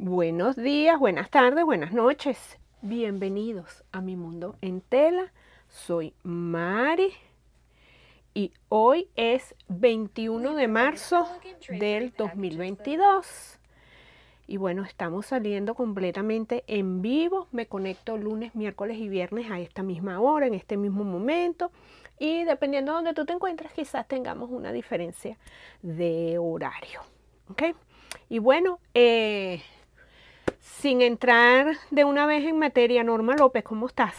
Buenos días, buenas tardes, buenas noches. Bienvenidos a mi mundo en tela. Soy Mari y hoy es 21 de marzo del 2022. Y bueno, estamos saliendo completamente en vivo. Me conecto lunes, miércoles y viernes a esta misma hora, en este mismo momento. Y dependiendo de donde tú te encuentres, quizás tengamos una diferencia de horario. ¿Ok? Y bueno, eh, sin entrar de una vez en materia, Norma López, ¿cómo estás?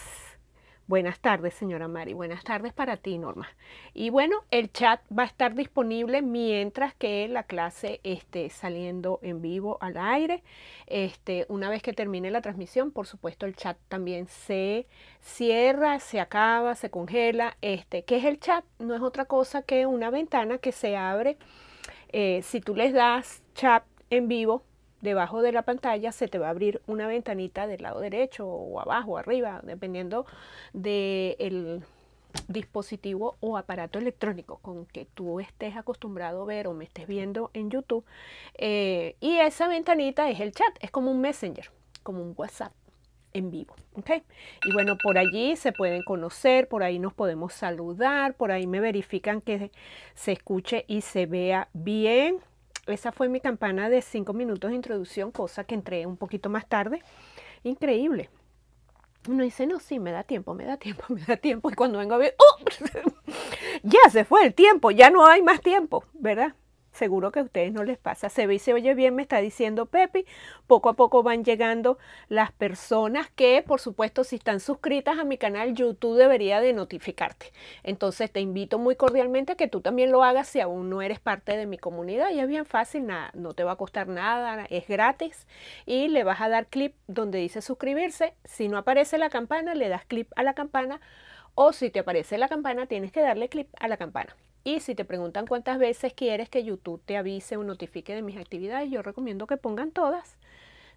Buenas tardes, señora Mari. Buenas tardes para ti, Norma. Y bueno, el chat va a estar disponible mientras que la clase esté saliendo en vivo al aire. Este, una vez que termine la transmisión, por supuesto, el chat también se cierra, se acaba, se congela. Este, ¿qué es el chat? No es otra cosa que una ventana que se abre. Eh, si tú les das chat en vivo, debajo de la pantalla se te va a abrir una ventanita del lado derecho o abajo o arriba, dependiendo del dispositivo o aparato electrónico con que tú estés acostumbrado a ver o me estés viendo en YouTube. Eh, y esa ventanita es el chat, es como un messenger, como un WhatsApp en vivo. Y bueno, por allí se pueden conocer, por ahí nos podemos saludar, por ahí me verifican que se escuche y se vea bien esa fue mi campana de cinco minutos de introducción, cosa que entré un poquito más tarde. Increíble. Uno dice, no, sí, me da tiempo, me da tiempo, me da tiempo. Y cuando vengo a ver, ¡oh! ya se fue el tiempo, ya no hay más tiempo, ¿verdad? seguro que a ustedes no les pasa. Se ve y se oye bien, me está diciendo Pepi. Poco a poco van llegando las personas que, por supuesto, si están suscritas a mi canal, YouTube debería de notificarte. Entonces te invito muy cordialmente a que tú también lo hagas si aún no eres parte de mi comunidad. Y es bien fácil, no te va a costar nada, es gratis. Y le vas a dar clip donde dice suscribirse. Si no aparece la campana, le das clip a la campana. O si te aparece la campana, tienes que darle clip a la campana. Y si te preguntan cuántas veces quieres que YouTube te avise o notifique de mis actividades, yo recomiendo que pongan todas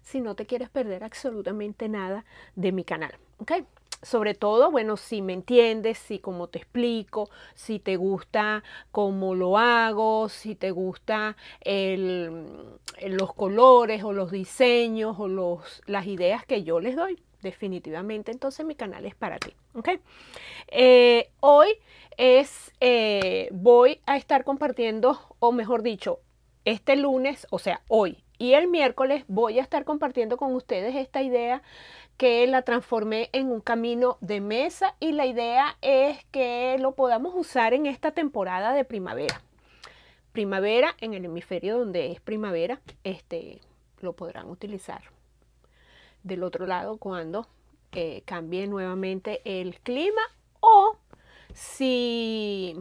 si no te quieres perder absolutamente nada de mi canal. ¿ok? Sobre todo, bueno, si me entiendes, si como te explico, si te gusta cómo lo hago, si te gusta los colores o los diseños o los, las ideas que yo les doy definitivamente, entonces mi canal es para ti. Eh, hoy es, eh, voy a estar compartiendo, o mejor dicho, este lunes, o sea, hoy y el miércoles, voy a estar compartiendo con ustedes esta idea que la transformé en un camino de mesa y la idea es que lo podamos usar en esta temporada de primavera. Primavera en el hemisferio donde es primavera, este lo podrán utilizar del otro lado cuando eh, cambie nuevamente el clima o si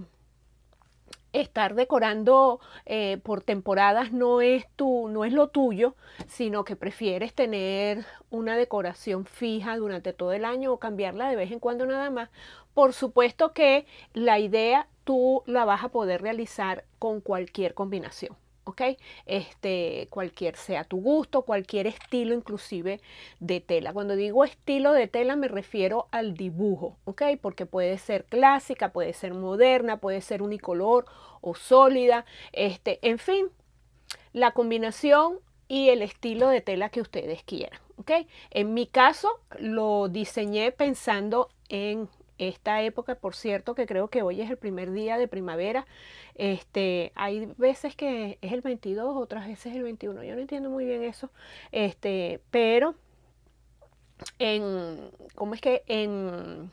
estar decorando eh, por temporadas no es tu, no es lo tuyo, sino que prefieres tener una decoración fija durante todo el año o cambiarla de vez en cuando nada más. Por supuesto que la idea tú la vas a poder realizar con cualquier combinación. ¿ok? Este, cualquier sea tu gusto, cualquier estilo inclusive de tela. Cuando digo estilo de tela me refiero al dibujo, ¿ok? Porque puede ser clásica, puede ser moderna, puede ser unicolor o sólida, este, en fin, la combinación y el estilo de tela que ustedes quieran, ¿ok? En mi caso lo diseñé pensando en esta época, por cierto, que creo que hoy es el primer día de primavera. Este, hay veces que es el 22, otras veces el 21. Yo no entiendo muy bien eso. Este, pero en ¿cómo es que en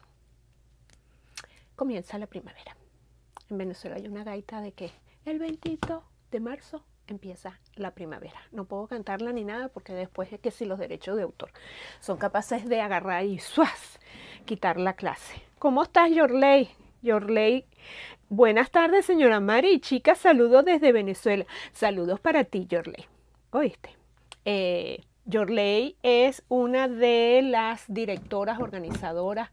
comienza la primavera? En Venezuela hay una gaita de que el 22 de marzo empieza la primavera. No puedo cantarla ni nada porque después es que si los derechos de autor son capaces de agarrar y suaz quitar la clase. ¿Cómo estás, Yorley? Yorley, buenas tardes, señora Mari. Chicas, saludos desde Venezuela. Saludos para ti, Yorley. ¿Oíste? Eh, Yorley es una de las directoras organizadoras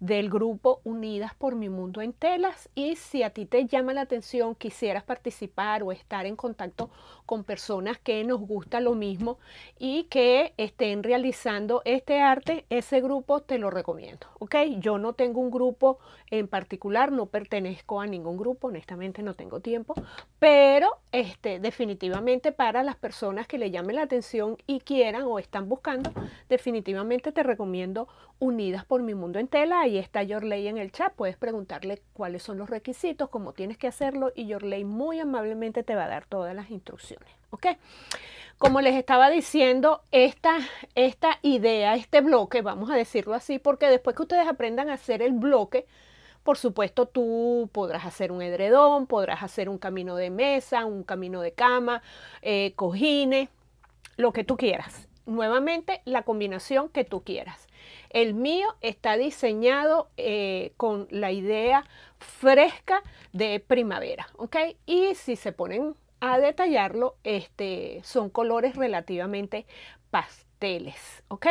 del grupo Unidas por mi mundo en telas y si a ti te llama la atención, quisieras participar o estar en contacto con personas que nos gusta lo mismo y que estén realizando este arte, ese grupo te lo recomiendo, ¿ok? Yo no tengo un grupo en particular, no pertenezco a ningún grupo, honestamente no tengo tiempo, pero este, definitivamente para las personas que le llamen la atención y quieran o están buscando, definitivamente te recomiendo Unidas por mi mundo en tela, ahí está Yorley en el chat, puedes preguntarle cuáles son los requisitos, cómo tienes que hacerlo y Yorley muy amablemente te va a dar todas las instrucciones. ¿Ok? Como les estaba diciendo, esta, esta idea, este bloque, vamos a decirlo así, porque después que ustedes aprendan a hacer el bloque, por supuesto, tú podrás hacer un edredón, podrás hacer un camino de mesa, un camino de cama, eh, cojines, lo que tú quieras. Nuevamente, la combinación que tú quieras. El mío está diseñado eh, con la idea fresca de primavera, ¿ok? Y si se ponen a detallarlo, este, son colores relativamente pasteles, ¿ok?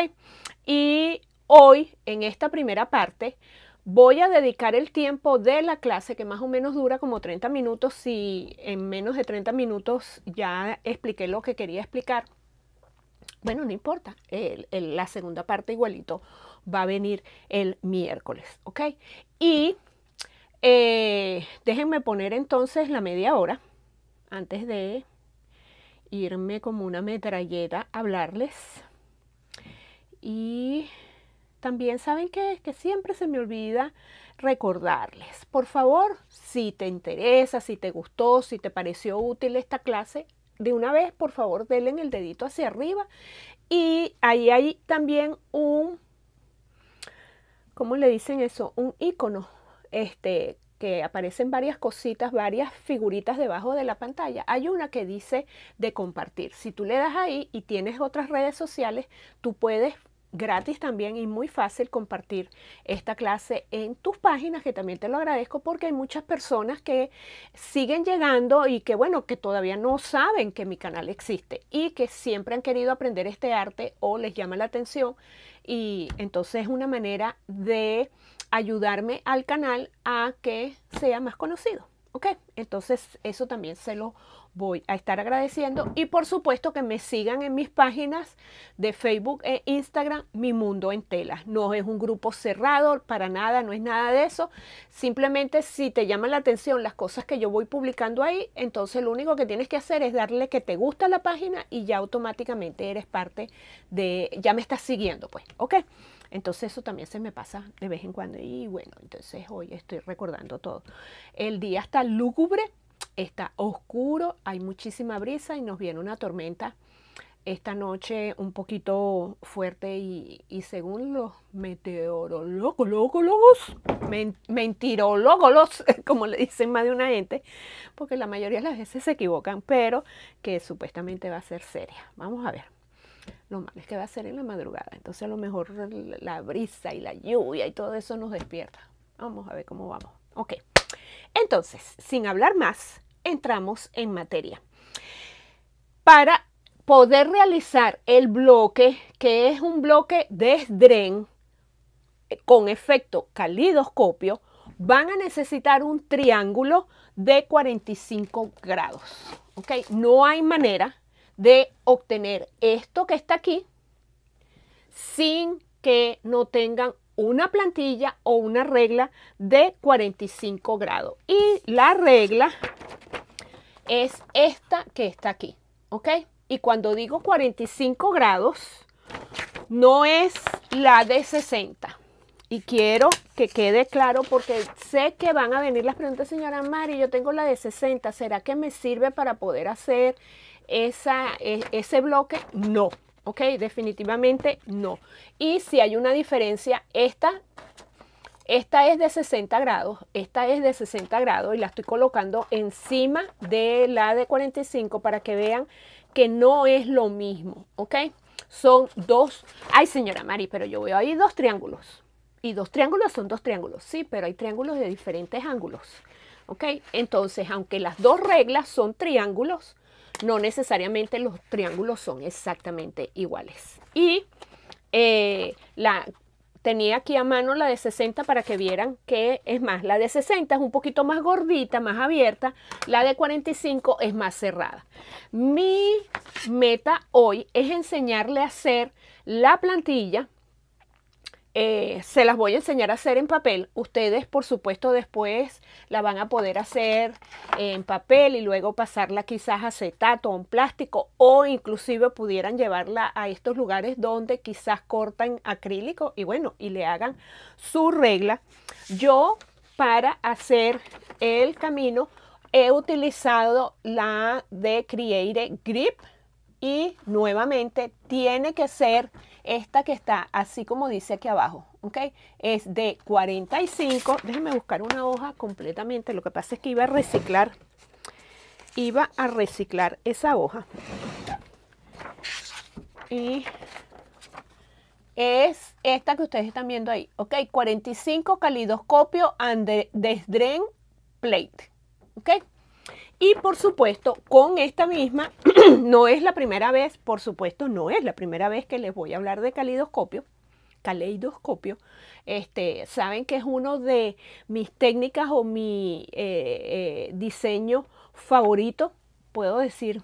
Y hoy, en esta primera parte, voy a dedicar el tiempo de la clase, que más o menos dura como 30 minutos, si en menos de 30 minutos ya expliqué lo que quería explicar. Bueno, no importa, el, la segunda parte igualito va a venir el miércoles, ¿ok? Y eh, déjenme poner entonces la media hora antes de irme como una metralleta a hablarles. Y también saben que, que siempre se me olvida recordarles, por favor, si te interesa, si te gustó, si te pareció útil esta clase, de una vez, por favor, denle el dedito hacia arriba. Y ahí hay también un, ¿cómo le dicen eso? Un icono este, que aparecen varias cositas, varias figuritas debajo de la pantalla. Hay una que dice de compartir. Si tú le das ahí y tienes otras redes sociales, tú puedes gratis también y muy fácil compartir esta clase en tus páginas, que también te lo agradezco porque hay muchas personas que siguen llegando y que bueno, que todavía no saben que mi canal existe y que siempre han querido aprender este arte o les llama la atención y entonces es una manera de ayudarme al canal a que sea más conocido. ¿Ok? Entonces eso también se lo voy a estar agradeciendo. Y por supuesto que me sigan en mis páginas de Facebook e Instagram, Mi Mundo en Telas. No es un grupo cerrado, para nada, no es nada de eso. Simplemente si te llaman la atención las cosas que yo voy publicando ahí, entonces lo único que tienes que hacer es darle que te gusta la página y ya automáticamente eres parte de, ya me estás siguiendo, pues. ¿Ok? Entonces eso también se me pasa de vez en cuando y bueno, entonces hoy estoy recordando todo. El día está lúgubre, está oscuro, hay muchísima brisa y nos viene una tormenta esta noche un poquito fuerte y, según los meteorólogos, men, como le dicen más de una gente, porque la mayoría de las veces se equivocan, pero que supuestamente va a ser seria. Vamos a ver. Lo malo es que va a ser en la madrugada. Entonces a lo mejor la brisa y la lluvia y todo eso nos despierta. Vamos a ver cómo vamos. Ok. Entonces, sin hablar más, entramos en materia. Para poder realizar el bloque, que es un bloque de esdren eh, con efecto calidoscopio, van a necesitar un triángulo de 45 grados. ¿ok? No hay manera de obtener esto que está aquí sin que no tengan una plantilla o una regla de 45 grados. Y la regla es esta que está aquí, ¿ok? Y cuando digo 45 grados, no es la de 60. Y quiero que quede claro porque sé que van a venir las preguntas, señora Mari, yo tengo la de 60, ¿será que me sirve para poder hacer esa, e, ese bloque, no. ¿Ok? Definitivamente no. Y si hay una diferencia, esta, esta es de 60 grados, esta es de 60 grados y la estoy colocando encima de la de 45 para que vean que no es lo mismo. ¿Ok? Son dos. Ay, señora Mari, pero yo veo ahí dos triángulos. Y dos triángulos son dos triángulos, sí, pero hay triángulos de diferentes ángulos. ¿Ok? Entonces, aunque las dos reglas son triángulos, no necesariamente los triángulos son exactamente iguales. Y eh, la, tenía aquí a mano la de 60 para que vieran que es más. La de 60 es un poquito más gordita, más abierta. La de 45 es más cerrada. Mi meta hoy es enseñarle a hacer la plantilla eh, se las voy a enseñar a hacer en papel. Ustedes, por supuesto, después la van a poder hacer en papel y luego pasarla quizás a acetato, o un plástico o inclusive pudieran llevarla a estos lugares donde quizás cortan acrílico y bueno, y le hagan su regla. Yo para hacer el camino he utilizado la de Create Grip y nuevamente tiene que ser esta que está así como dice aquí abajo, ¿ok? Es de 45. Déjenme buscar una hoja completamente. Lo que pasa es que iba a reciclar. Iba a reciclar esa hoja. Y es esta que ustedes están viendo ahí, ¿ok? 45 calidoscopio and desdren plate, ¿ok? Y por supuesto, con esta misma, no es la primera vez, por supuesto, no es la primera vez que les voy a hablar de caleidoscopio. Caleidoscopio, este, saben que es uno de mis técnicas o mi eh, eh, diseño favorito, puedo decir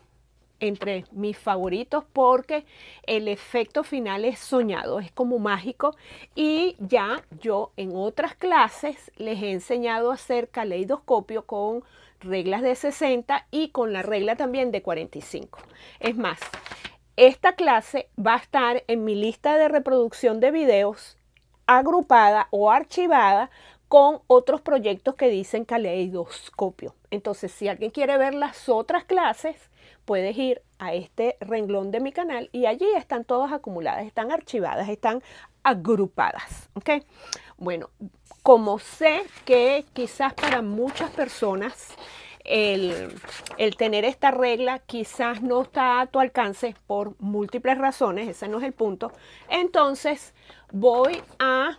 entre mis favoritos porque el efecto final es soñado, es como mágico y ya yo en otras clases les he enseñado a hacer caleidoscopio con reglas de 60 y con la regla también de 45. Es más, esta clase va a estar en mi lista de reproducción de videos agrupada o archivada con otros proyectos que dicen caleidoscopio. Entonces, si alguien quiere ver las otras clases, puedes ir a este renglón de mi canal y allí están todas acumuladas, están archivadas, están agrupadas. ¿okay? Bueno, como sé que quizás para muchas personas el, tener esta regla quizás no está a tu alcance por múltiples razones, ese no es el punto, entonces voy a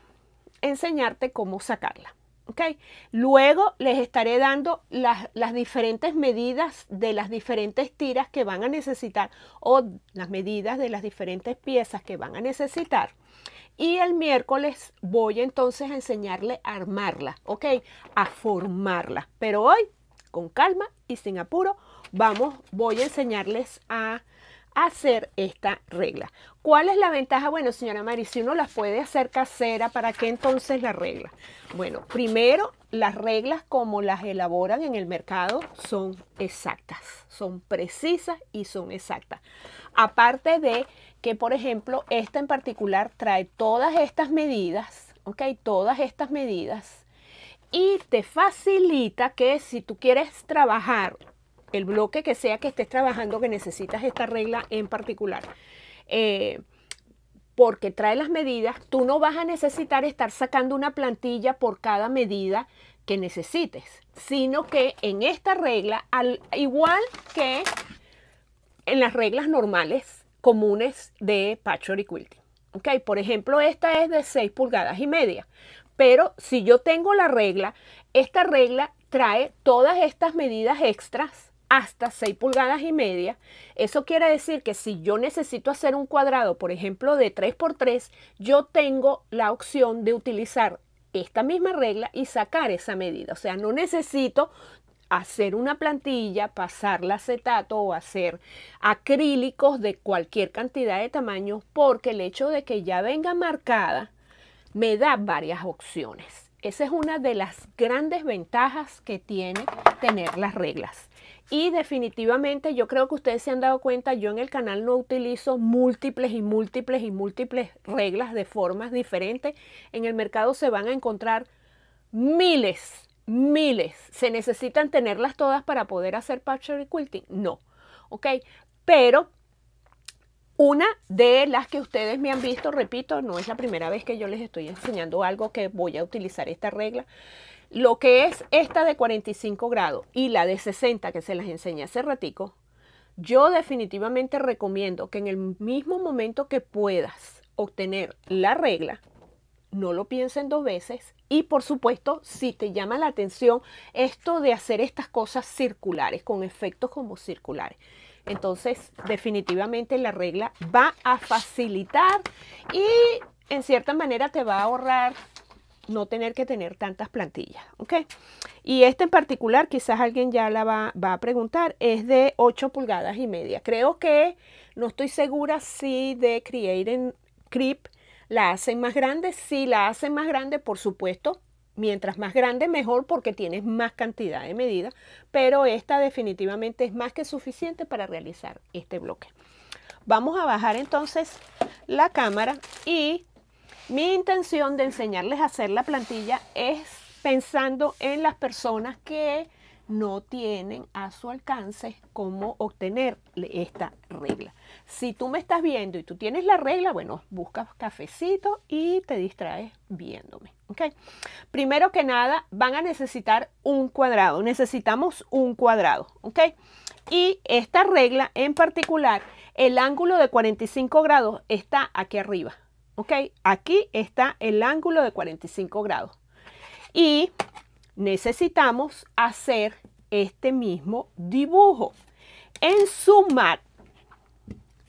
enseñarte cómo sacarla. Luego les estaré dando las diferentes medidas de las diferentes tiras que van a necesitar o las medidas de las diferentes piezas que van a necesitar y el miércoles voy entonces a enseñarle a armarla, ¿ok? A formarla. Pero hoy, con calma y sin apuro, vamos, voy a enseñarles a hacer esta regla. ¿Cuál es la ventaja? Bueno, señora Mari, si uno las puede hacer casera, ¿para qué entonces la regla? Bueno, primero, las reglas como las elaboran en el mercado son exactas, son precisas y son exactas. Aparte de que, por ejemplo, esta en particular trae todas estas medidas, ¿ok? Todas estas medidas. Y te facilita que si tú quieres trabajar el bloque que sea que estés trabajando que necesitas esta regla en particular. Eh, porque trae las medidas, tú no vas a necesitar estar sacando una plantilla por cada medida que necesites, sino que en esta regla, al, igual que en las reglas normales comunes de patchwork y quilting. Okay, por ejemplo, esta es de 6 pulgadas y media, pero si yo tengo la regla, esta regla trae todas estas medidas extras hasta 6 pulgadas y media. Eso quiere decir que si yo necesito hacer un cuadrado, por ejemplo, de 3x3, yo tengo la opción de utilizar esta misma regla y sacar esa medida. O sea, no necesito hacer una plantilla, pasar la acetato o hacer acrílicos de cualquier cantidad de tamaño porque el hecho de que ya venga marcada me da varias opciones. Esa es una de las grandes ventajas que tiene tener las reglas. Y definitivamente yo creo que ustedes se han dado cuenta, yo en el canal no utilizo múltiples y múltiples y múltiples reglas de formas diferentes. En el mercado se van a encontrar miles, miles. ¿Se necesitan tenerlas todas para poder hacer patchery quilting? No, ¿ok? Pero una de las que ustedes me han visto, repito, no es la primera vez que yo les estoy enseñando algo que voy a utilizar esta regla. Lo que es esta de 45 grados y la de 60 que se las enseñé hace ratico, yo definitivamente recomiendo que en el mismo momento que puedas obtener la regla, no lo piensen dos veces y por supuesto, si te llama la atención esto de hacer estas cosas circulares, con efectos como circulares. Entonces, definitivamente la regla va a facilitar y en cierta manera te va a ahorrar no tener que tener tantas plantillas, ¿ok? Y esta en particular, quizás alguien ya la va, a preguntar, es de 8 pulgadas y media. Creo que, no estoy segura si de Create Creep la hacen más grande. Si la hacen más grande, por supuesto, mientras más grande mejor porque tienes más cantidad de medida. pero esta definitivamente es más que suficiente para realizar este bloque. Vamos a bajar entonces la cámara y mi intención de enseñarles a hacer la plantilla es pensando en las personas que no tienen a su alcance cómo obtener esta regla. Si tú me estás viendo y tú tienes la regla, bueno, buscas cafecito y te distraes viéndome. ¿okay? Primero que nada, van a necesitar un cuadrado. Necesitamos un cuadrado. ¿okay? Y esta regla en particular, el ángulo de 45 grados está aquí arriba. ¿ok? Aquí está el ángulo de 45 grados. Y necesitamos hacer este mismo dibujo. En su map,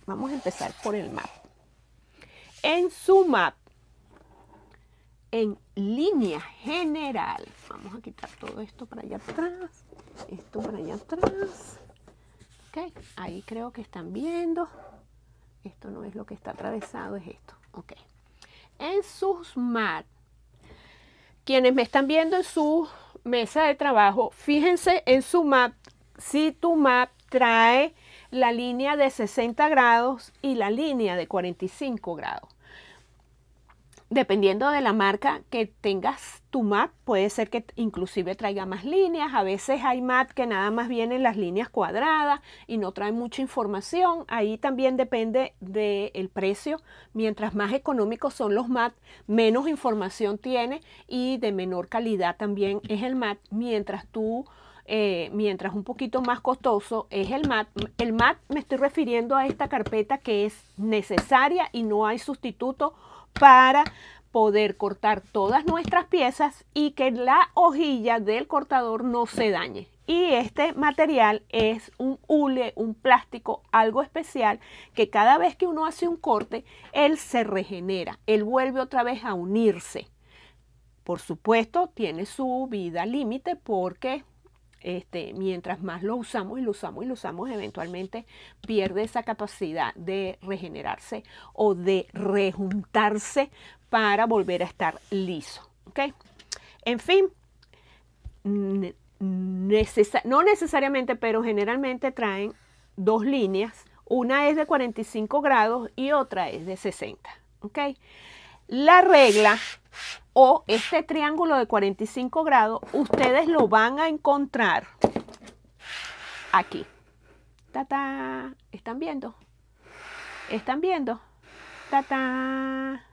vamos a empezar por el map. En su map, en línea general, vamos a quitar todo esto para allá atrás, esto para allá atrás. Ok, Ahí creo que están viendo. Esto no es lo que está atravesado, es esto. Ok. En map. quienes me están viendo en su mesa de trabajo, fíjense en su map, si tu map trae la línea de 60 grados y la línea de 45 grados. Dependiendo de la marca que tengas tu mat, puede ser que inclusive traiga más líneas. A veces hay mat que nada más vienen las líneas cuadradas y no trae mucha información. Ahí también depende del precio. Mientras más económicos son los mat, menos información tiene y de menor calidad también es el mat. Mientras tú eh, mientras un poquito más costoso es el MAT. El MAT me estoy refiriendo a esta carpeta que es necesaria y no hay sustituto para poder cortar todas nuestras piezas y que la hojilla del cortador no se dañe. Y este material es un hule, un plástico, algo especial que cada vez que uno hace un corte, él se regenera, él vuelve otra vez a unirse. Por supuesto, tiene su vida límite porque este, mientras más lo usamos y lo usamos y lo usamos, eventualmente pierde esa capacidad de regenerarse o de rejuntarse para volver a estar liso. En fin, no necesariamente, pero generalmente traen dos líneas. Una es de 45 grados y otra es de 60. La regla o este triángulo de 45 grados, ustedes lo van a encontrar aquí. ¡Tata! ¿Están viendo? ¿Están viendo? tata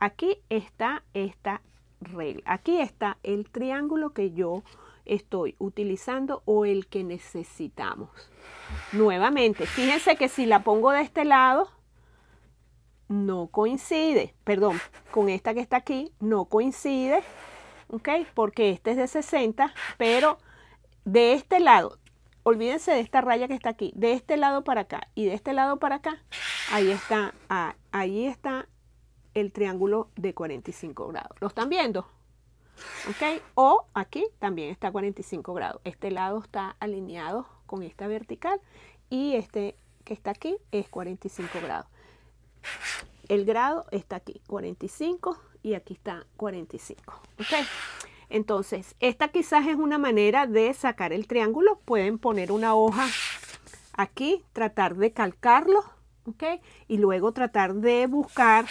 Aquí está esta regla. Aquí está el triángulo que yo estoy utilizando o el que necesitamos. Nuevamente, fíjense que si la pongo de este lado, no coincide, perdón, con esta que está aquí, no coincide, ¿ok? Porque este es de 60, pero de este lado, olvídense de esta raya que está aquí, de este lado para acá y de este lado para acá, ahí está, ahí está el triángulo de 45 grados. ¿Lo están viendo? ¿Ok? O aquí también está 45 grados. Este lado está alineado con esta vertical y este que está aquí es 45 grados el grado está aquí, 45, y aquí está 45. ¿okay? Entonces, esta quizás es una manera de sacar el triángulo. Pueden poner una hoja aquí, tratar de calcarlo, Y luego tratar de buscar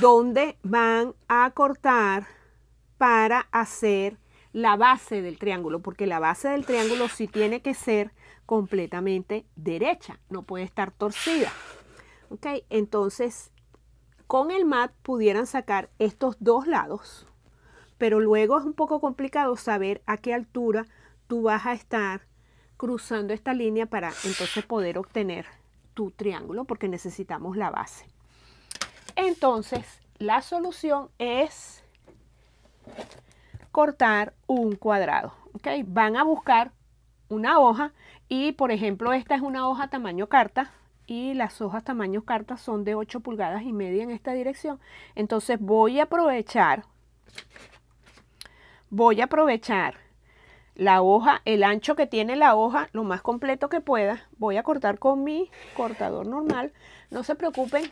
dónde van a cortar para hacer la base del triángulo, porque la base del triángulo sí tiene que ser completamente derecha, no puede estar torcida. ¿Ok? Entonces, con el mat pudieran sacar estos dos lados, pero luego es un poco complicado saber a qué altura tú vas a estar cruzando esta línea para entonces poder obtener tu triángulo porque necesitamos la base. Entonces, la solución es cortar un cuadrado. Ok, Van a buscar una hoja y, por ejemplo, esta es una hoja tamaño carta y las hojas tamaños cartas son de 8 pulgadas y media en esta dirección. Entonces voy a aprovechar, voy a aprovechar la hoja, el ancho que tiene la hoja, lo más completo que pueda. Voy a cortar con mi cortador normal. No se preocupen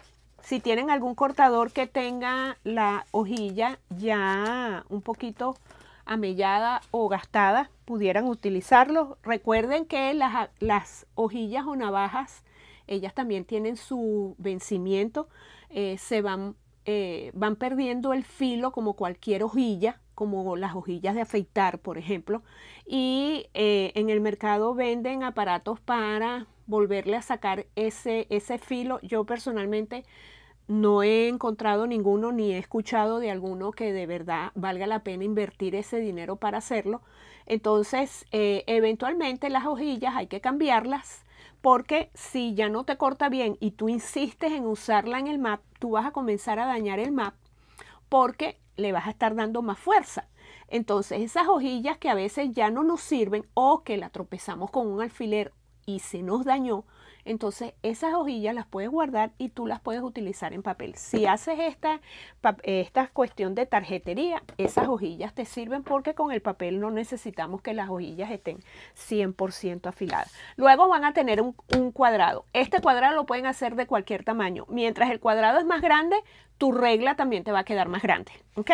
si tienen algún cortador que tenga la hojilla ya un poquito amellada o gastada, pudieran utilizarlo. Recuerden que las, las hojillas o navajas ellas también tienen su vencimiento, eh, se van, eh, van perdiendo el filo como cualquier hojilla, como las hojillas de afeitar, por ejemplo, y eh, en el mercado venden aparatos para volverle a sacar ese, ese filo. Yo personalmente no he encontrado ninguno ni he escuchado de alguno que de verdad valga la pena invertir ese dinero para hacerlo. Entonces, eventualmente las hojillas hay que cambiarlas porque si ya no te corta bien y tú insistes en usarla en el map, tú vas a comenzar a dañar el map porque le vas a estar dando más fuerza. Entonces esas hojillas que a veces ya no nos sirven o que la tropezamos con un alfiler y se nos dañó, entonces esas hojillas las puedes guardar y tú las puedes utilizar en papel. Si haces esta, esta cuestión de tarjetería, esas hojillas te sirven porque con el papel no necesitamos que las hojillas estén 100% afiladas. Luego van a tener un, un cuadrado. Este cuadrado lo pueden hacer de cualquier tamaño. Mientras el cuadrado es más grande, tu regla también te va a quedar más grande. ¿Ok?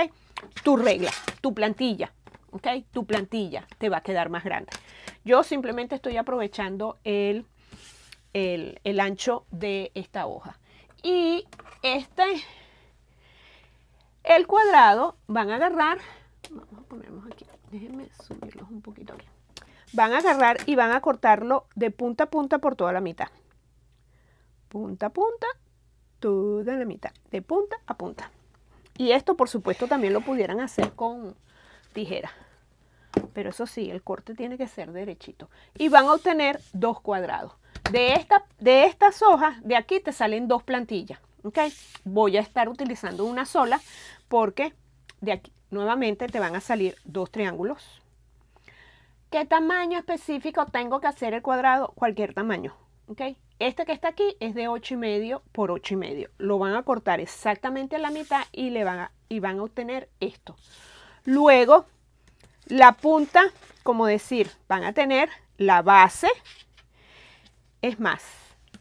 Tu regla, tu plantilla, ¿ok? Tu plantilla te va a quedar más grande. Yo simplemente estoy aprovechando el el, ancho de esta hoja. Y este, el cuadrado, van a agarrar, vamos a ponernos aquí, déjenme subirlos un poquito Van a agarrar y van a cortarlo de punta a punta por toda la mitad. Punta a punta, toda la mitad, de punta a punta. Y esto, por supuesto, también lo pudieran hacer con tijera. Pero eso sí, el corte tiene que ser derechito. Y van a obtener dos cuadrados. De, esta, de estas hojas, de aquí te salen dos plantillas. ¿okay? Voy a estar utilizando una sola porque de aquí nuevamente te van a salir dos triángulos. ¿Qué tamaño específico tengo que hacer el cuadrado? Cualquier tamaño. ¿okay? Este que está aquí es de 8 y medio por 8 y medio. Lo van a cortar exactamente a la mitad y, le van y van a obtener esto. Luego, la punta, como decir, van a tener la base, es más,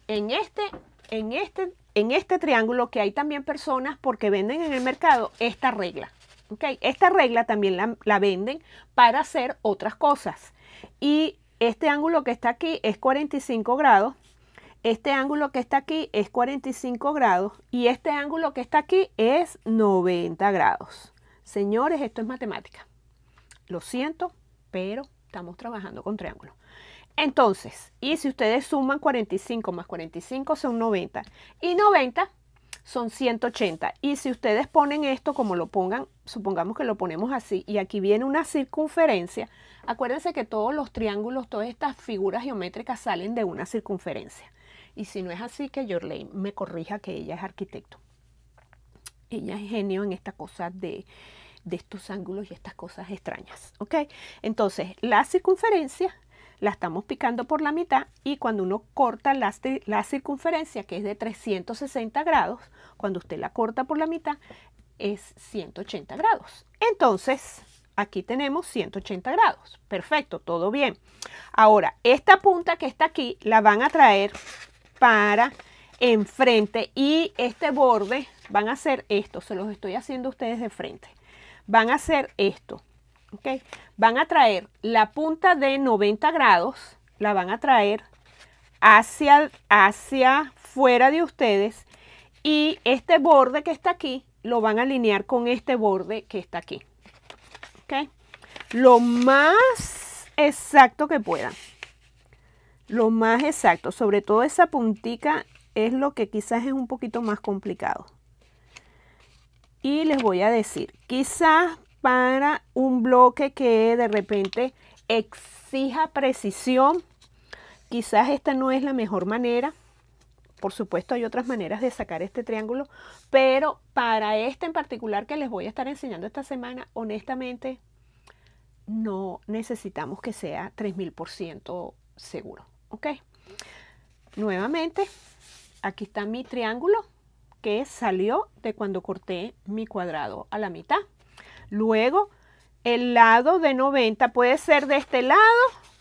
en este, en este, en este triángulo que hay también personas porque venden en el mercado esta regla. Esta regla también la venden para hacer otras cosas. Y este ángulo que está aquí es 45 grados. Este ángulo que está aquí es 45 grados y este ángulo que está aquí es 90 grados. Señores, esto es matemática. Lo siento, pero estamos trabajando con triángulos. Entonces, y si ustedes suman 45 más 45 son 90. Y 90 son 180. Y si ustedes ponen esto como lo pongan, supongamos que lo ponemos así, y aquí viene una circunferencia, acuérdense que todos los triángulos, todas estas figuras geométricas salen de una circunferencia. Y si no es así, que Jorley me corrija que ella es arquitecto. Ella es genio en esta cosa de, de estos ángulos y estas cosas extrañas. ¿Ok? Entonces, la circunferencia la estamos picando por la mitad y cuando uno corta la, circunferencia, que es de 360 grados, cuando usted la corta por la mitad, es 180 grados. Entonces, aquí tenemos 180 grados. Perfecto, todo bien. Ahora, esta punta que está aquí la van a traer para enfrente y este borde van a hacer esto. Se los estoy haciendo ustedes de frente. Van a hacer esto. Van a traer la punta de 90 grados, la van a traer hacia, hacia fuera de ustedes y este borde que está aquí lo van a alinear con este borde que está aquí, ¿ok? Lo más exacto que puedan, lo más exacto, sobre todo esa puntica es lo que quizás es un poquito más complicado. Y les voy a decir, quizás para un bloque que de repente exija precisión. Quizás esta no es la mejor manera. Por supuesto hay otras maneras de sacar este triángulo, pero para este en particular que les voy a estar enseñando esta semana, honestamente no necesitamos que sea 3000% seguro. ¿Ok? Nuevamente, aquí está mi triángulo que salió de cuando corté mi cuadrado a la mitad. Luego, el lado de 90 puede ser de este lado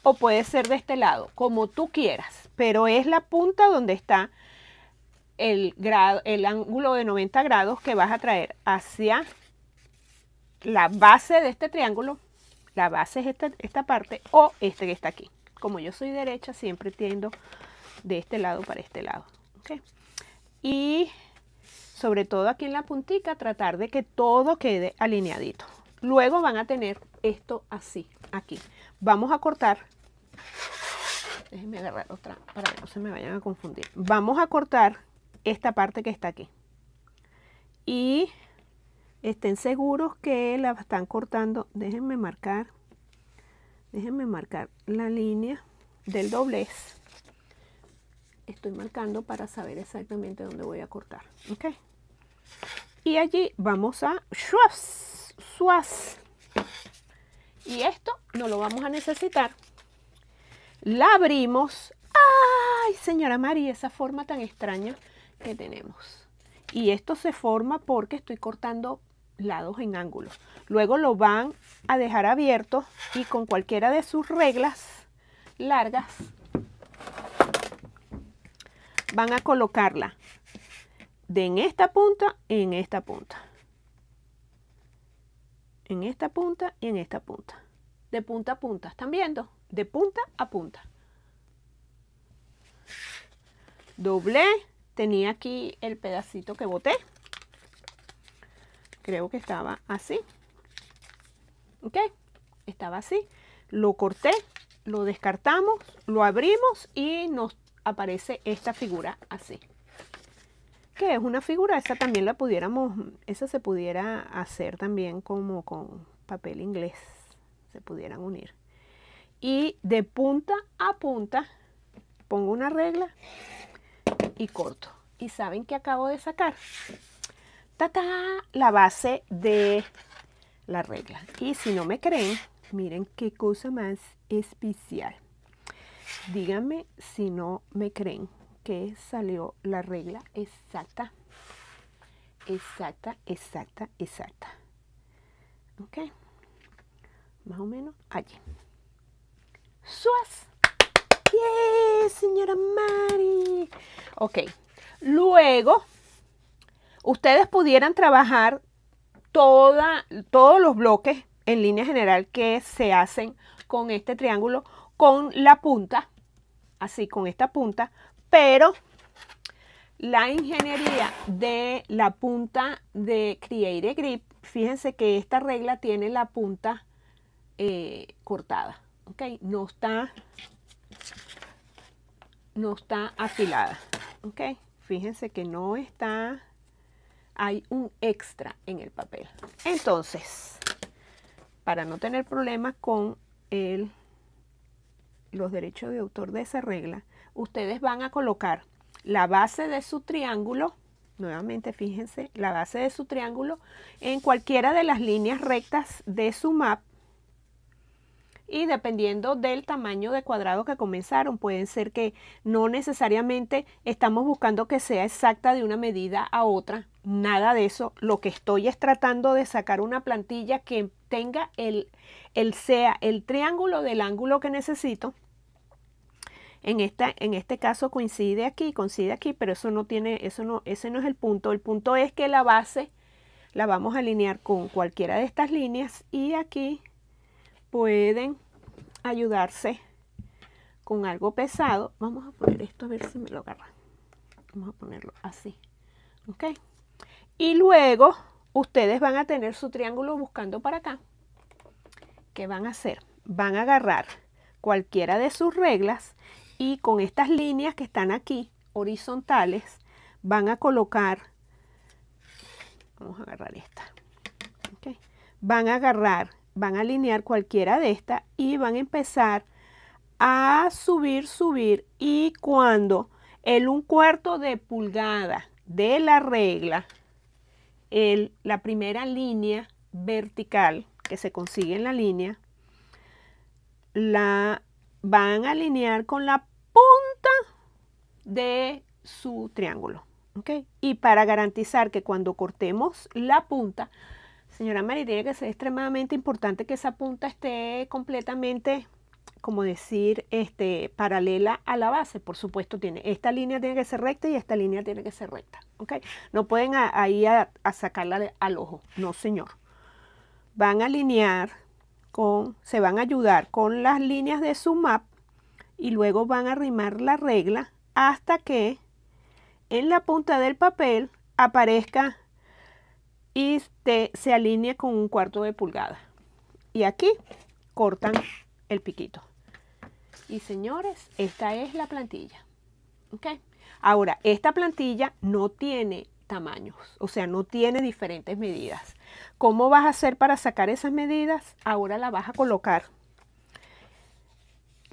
o puede ser de este lado, como tú quieras, pero es la punta donde está el, grado, el ángulo de 90 grados que vas a traer hacia la base de este triángulo. La base es esta, parte o este que está aquí. Como yo soy derecha, siempre tiendo de este lado para este lado. Y sobre todo aquí en la puntica, tratar de que todo quede alineadito. Luego van a tener esto así, aquí. Vamos a cortar. Déjenme agarrar otra para que no se me vayan a confundir. Vamos a cortar esta parte que está aquí. Y estén seguros que la están cortando. Déjenme marcar. Déjenme marcar la línea del doblez. Estoy marcando para saber exactamente dónde voy a cortar. ok y allí vamos a suas. Y esto no lo vamos a necesitar. La abrimos. ¡Ay, señora María! Esa forma tan extraña que tenemos. Y esto se forma porque estoy cortando lados en ángulos. Luego lo van a dejar abierto y con cualquiera de sus reglas largas van a colocarla de en esta punta y en esta punta. En esta punta y en esta punta. De punta a punta. ¿Están viendo? De punta a punta. Doblé. Tenía aquí el pedacito que boté. Creo que estaba así. ¿Ok? Estaba así. Lo corté, lo descartamos, lo abrimos y nos aparece esta figura así que es una figura, esa también la pudiéramos, esa se pudiera hacer también como con papel inglés, se pudieran unir. Y de punta a punta pongo una regla y corto. Y saben que acabo de sacar ¡Tata! la base de la regla. Y si no me creen, miren qué cosa más especial. Díganme si no me creen que salió la regla exacta, exacta, exacta, exacta. ¿Ok? Más o menos allí. ¡Suas! señora Mari! Ok. Luego, ustedes pudieran trabajar toda, todos los bloques en línea general que se hacen con este triángulo con la punta, así con esta punta, pero la ingeniería de la punta de Creative Grip, fíjense que esta regla tiene la punta eh, cortada, ¿ok? No está, no está afilada, ¿ok? Fíjense que no está, hay un extra en el papel. Entonces, para no tener problemas con los derechos de autor de esa regla, ustedes van a colocar la base de su triángulo, nuevamente fíjense, la base de su triángulo en cualquiera de las líneas rectas de su map y dependiendo del tamaño de cuadrado que comenzaron, pueden ser que no necesariamente estamos buscando que sea exacta de una medida a otra, nada de eso. Lo que estoy es tratando de sacar una plantilla que tenga el, el sea el triángulo del ángulo que necesito en, esta, en este caso coincide aquí, coincide aquí, pero eso no tiene, eso no, ese no es el punto. El punto es que la base la vamos a alinear con cualquiera de estas líneas y aquí pueden ayudarse con algo pesado. Vamos a poner esto a ver si me lo agarran. Vamos a ponerlo así. ¿Ok? Y luego ustedes van a tener su triángulo buscando para acá. ¿Qué van a hacer? Van a agarrar cualquiera de sus reglas y con estas líneas que están aquí horizontales van a colocar vamos a agarrar esta van a agarrar van a alinear cualquiera de estas y van a empezar a subir subir y cuando el un cuarto de pulgada de la regla el, la primera línea vertical que se consigue en la línea la van a alinear con la punta de su triángulo. ¿ok? Y para garantizar que cuando cortemos la punta, señora María, tiene que ser extremadamente importante que esa punta esté completamente, como decir, este, paralela a la base. Por supuesto, tiene, esta línea tiene que ser recta y esta línea tiene que ser recta. ¿ok? No pueden ahí sacarla al ojo, no señor. Van a alinear se van a ayudar con las líneas de su map y luego van a arrimar la regla hasta que en la punta del papel aparezca y se alinea con un cuarto de pulgada. Y aquí cortan el piquito. Y señores, esta es la plantilla. Ahora, esta plantilla no tiene tamaños, o sea, no tiene diferentes medidas. ¿Cómo vas a hacer para sacar esas medidas? Ahora la vas a colocar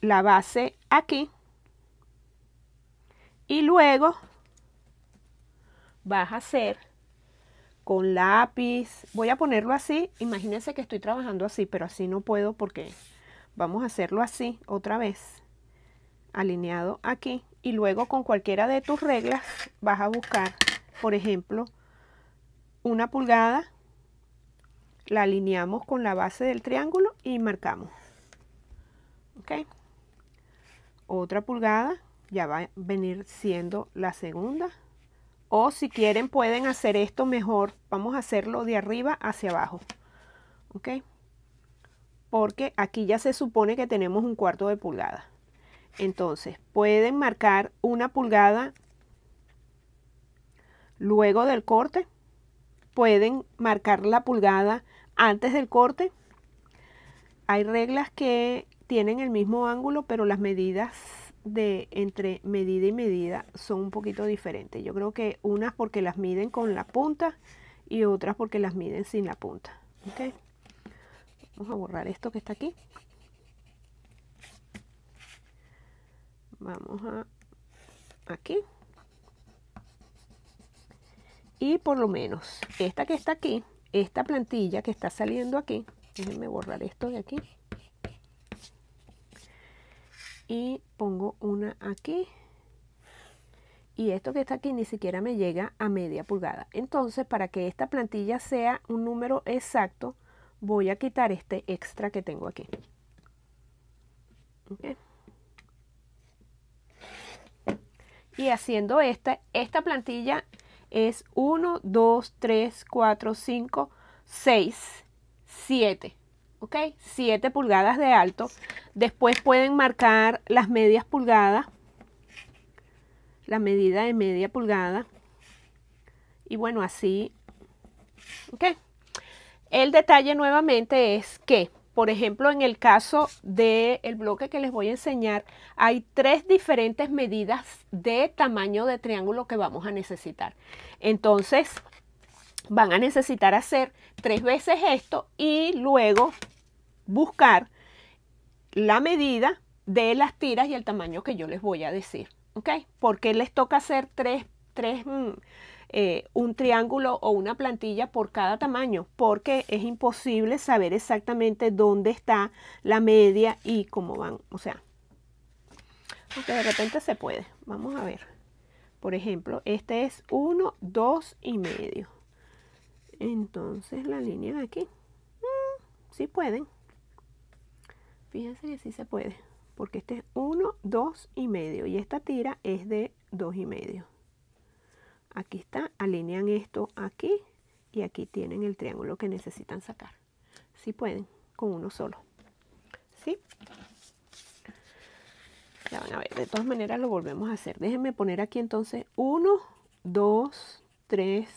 la base aquí y luego vas a hacer con lápiz. Voy a ponerlo así. Imagínense que estoy trabajando así, pero así no puedo porque vamos a hacerlo así otra vez. Alineado aquí. Y luego con cualquiera de tus reglas vas a buscar, por ejemplo, una pulgada la alineamos con la base del triángulo y marcamos. ¿Ok? Otra pulgada ya va a venir siendo la segunda. O si quieren pueden hacer esto mejor. Vamos a hacerlo de arriba hacia abajo. ¿Ok? Porque aquí ya se supone que tenemos un cuarto de pulgada. Entonces pueden marcar una pulgada luego del corte. Pueden marcar la pulgada antes del corte, hay reglas que tienen el mismo ángulo, pero las medidas de entre medida y medida son un poquito diferentes. Yo creo que unas porque las miden con la punta y otras porque las miden sin la punta. Vamos a borrar esto que está aquí. Vamos a aquí. Y por lo menos esta que está aquí esta plantilla que está saliendo aquí, déjenme borrar esto de aquí, y pongo una aquí, y esto que está aquí ni siquiera me llega a media pulgada. Entonces, para que esta plantilla sea un número exacto, voy a quitar este extra que tengo aquí. Y haciendo esta, esta plantilla es 1, 2, 3, 4, 5, 6, 7. ¿Ok? 7 pulgadas de alto. Después pueden marcar las medias pulgadas. La medida de media pulgada. Y bueno, así. ¿Ok? El detalle nuevamente es que por ejemplo, en el caso del bloque que les voy a enseñar, hay tres diferentes medidas de tamaño de triángulo que vamos a necesitar. Entonces, van a necesitar hacer tres veces esto y luego buscar la medida de las tiras y el tamaño que yo les voy a decir. ¿Ok? Porque les toca hacer tres, tres, mm, eh, un triángulo o una plantilla por cada tamaño, porque es imposible saber exactamente dónde está la media y cómo van. O sea, aunque de repente se puede. Vamos a ver. Por ejemplo, este es 1, 2 y medio. Entonces la línea de aquí. Mm, si pueden. Fíjense que sí se puede. Porque este es 1, 2 y medio. Y esta tira es de 2 y medio. Aquí está, alinean esto aquí y aquí tienen el triángulo que necesitan sacar. Si pueden, con uno solo. ¿Sí? Ya van a ver, de todas maneras lo volvemos a hacer. Déjenme poner aquí entonces 1, 2, 3,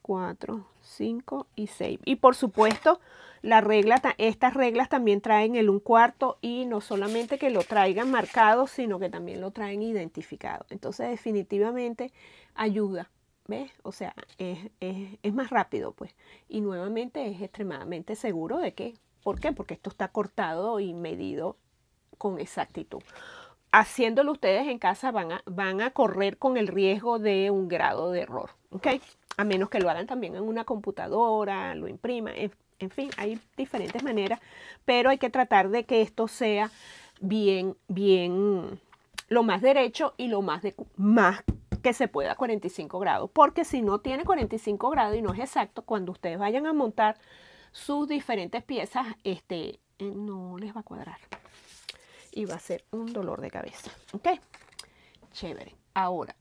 4, 5 y 6. Y por supuesto, la regla, estas reglas también traen el 1 cuarto y no solamente que lo traigan marcado, sino que también lo traen identificado. Entonces definitivamente ayuda ¿Ves? O sea, es, más rápido, pues. Y nuevamente es extremadamente seguro de que. ¿Por qué? Porque esto está cortado y medido con exactitud. Haciéndolo ustedes en casa van a, van a correr con el riesgo de un grado de error, ¿ok? A menos que lo hagan también en una computadora, lo imprima en, en fin, hay diferentes maneras, pero hay que tratar de que esto sea bien, bien, lo más derecho y lo más, de, más que se pueda 45 grados, porque si no tiene 45 grados y no es exacto, cuando ustedes vayan a montar sus diferentes piezas, este, eh, no les va a cuadrar y va a ser un dolor de cabeza, ¿ok? Chévere. Ahora,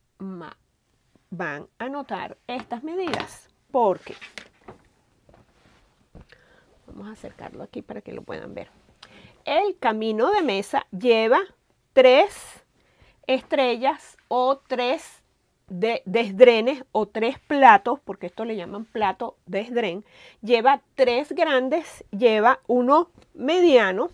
van a notar estas medidas porque vamos a acercarlo aquí para que lo puedan ver. El camino de mesa lleva tres estrellas o tres de desdrenes o tres platos, porque esto le llaman plato desdren, lleva tres grandes, lleva uno mediano,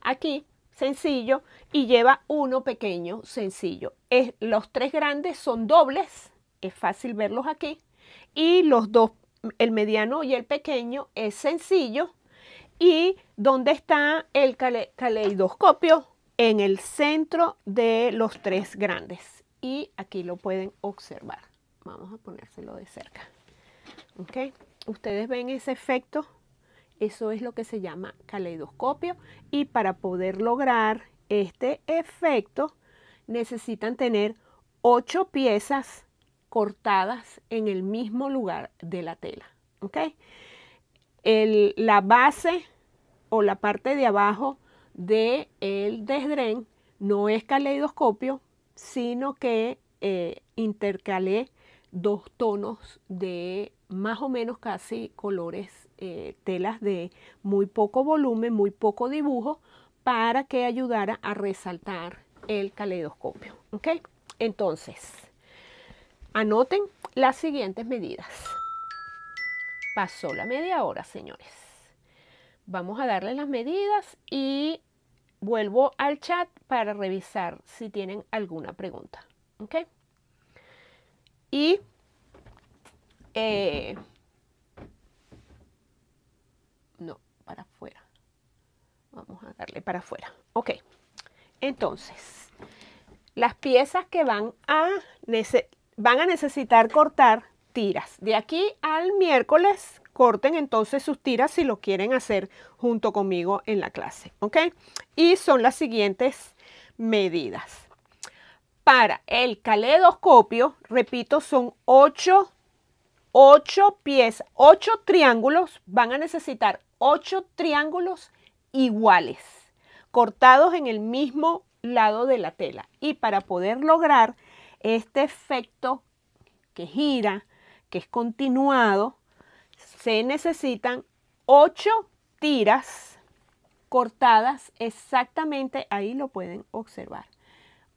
aquí sencillo, y lleva uno pequeño sencillo. Es, los tres grandes son dobles, es fácil verlos aquí, y los dos, el mediano y el pequeño, es sencillo. Y dónde está el caleidoscopio, en el centro de los tres grandes y aquí lo pueden observar. Vamos a ponérselo de cerca. Ustedes ven ese efecto. Eso es lo que se llama caleidoscopio y para poder lograr este efecto necesitan tener ocho piezas cortadas en el mismo lugar de la tela. la base o la parte de abajo del el desdren no es caleidoscopio sino que eh, intercalé dos tonos de más o menos casi colores, eh, telas de muy poco volumen, muy poco dibujo, para que ayudara a resaltar el caleidoscopio. ¿ok? Entonces, anoten las siguientes medidas. Pasó la media hora, señores. Vamos a darle las medidas y vuelvo al chat para revisar si tienen alguna pregunta. ¿Ok? Y eh, no, para afuera. Vamos a darle para afuera. Ok. Entonces, las piezas que van a, van a necesitar cortar tiras. De aquí al miércoles corten entonces sus tiras si lo quieren hacer junto conmigo en la clase, ¿ok? Y son las siguientes medidas. Para el caleidoscopio, repito, son ocho, pies, ocho triángulos, van a necesitar 8 triángulos iguales, cortados en el mismo lado de la tela. Y para poder lograr este efecto que gira, que es continuado, se necesitan ocho tiras cortadas exactamente, ahí lo pueden observar,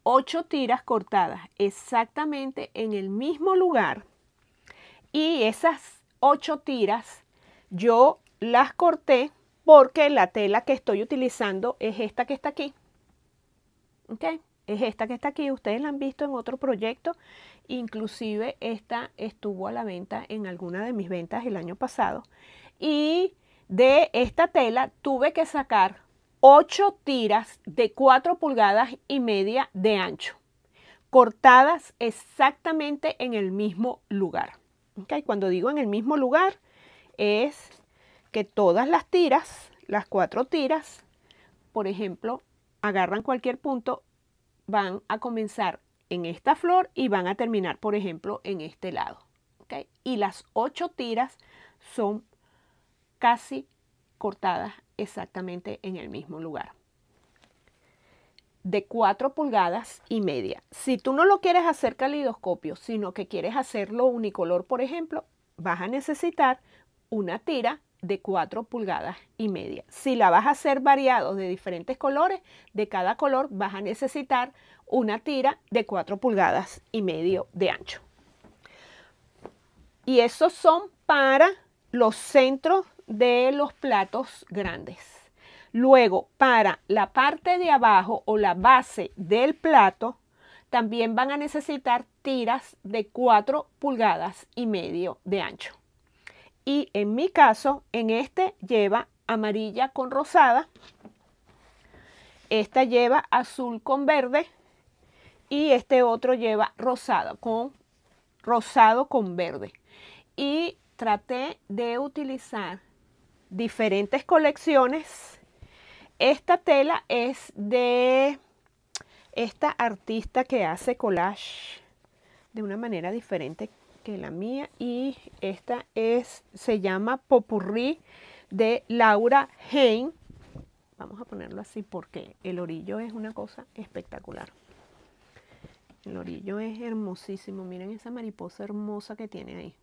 ocho tiras cortadas exactamente en el mismo lugar. Y esas ocho tiras yo las corté porque la tela que estoy utilizando es esta que está aquí. ¿Ok? Es esta que está aquí. Ustedes la han visto en otro proyecto Inclusive esta estuvo a la venta en alguna de mis ventas el año pasado. Y de esta tela tuve que sacar 8 tiras de 4 pulgadas y media de ancho, cortadas exactamente en el mismo lugar. ¿Okay? Cuando digo en el mismo lugar, es que todas las tiras, las 4 tiras, por ejemplo, agarran cualquier punto, van a comenzar esta flor y van a terminar, por ejemplo, en este lado. Y las ocho tiras son casi cortadas exactamente en el mismo lugar. De cuatro pulgadas y media. Si tú no lo quieres hacer calidoscopio, sino que quieres hacerlo unicolor, por ejemplo, vas a necesitar una tira de cuatro pulgadas y media. Si la vas a hacer variado de diferentes colores, de cada color vas a necesitar una tira de 4 pulgadas y medio de ancho. Y esos son para los centros de los platos grandes. Luego, para la parte de abajo o la base del plato, también van a necesitar tiras de 4 pulgadas y medio de ancho. Y en mi caso, en este lleva amarilla con rosada. Esta lleva azul con verde y este otro lleva rosado con rosado con verde. Y traté de utilizar diferentes colecciones. Esta tela es de esta artista que hace collage de una manera diferente que la mía y esta es se llama Popurrí de Laura Hein. Vamos a ponerlo así porque el orillo es una cosa espectacular el orillo es hermosísimo. Miren esa mariposa hermosa que tiene ahí.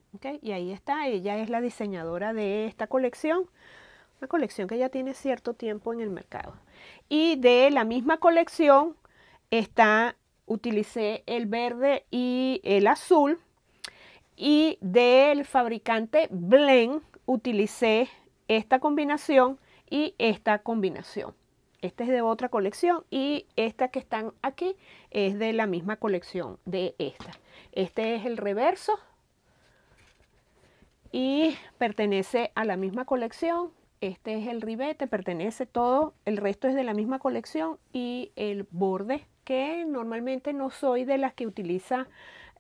Y ahí está, ella es la diseñadora de esta colección. Una colección que ya tiene cierto tiempo en el mercado. Y de la misma colección está, utilicé el verde y el azul. Y del fabricante Blend utilicé esta combinación y esta combinación. Este es de otra colección y esta que están aquí es de la misma colección de esta. Este es el reverso y pertenece a la misma colección. Este es el ribete, pertenece todo, el resto es de la misma colección y el borde, que normalmente no soy de las que utiliza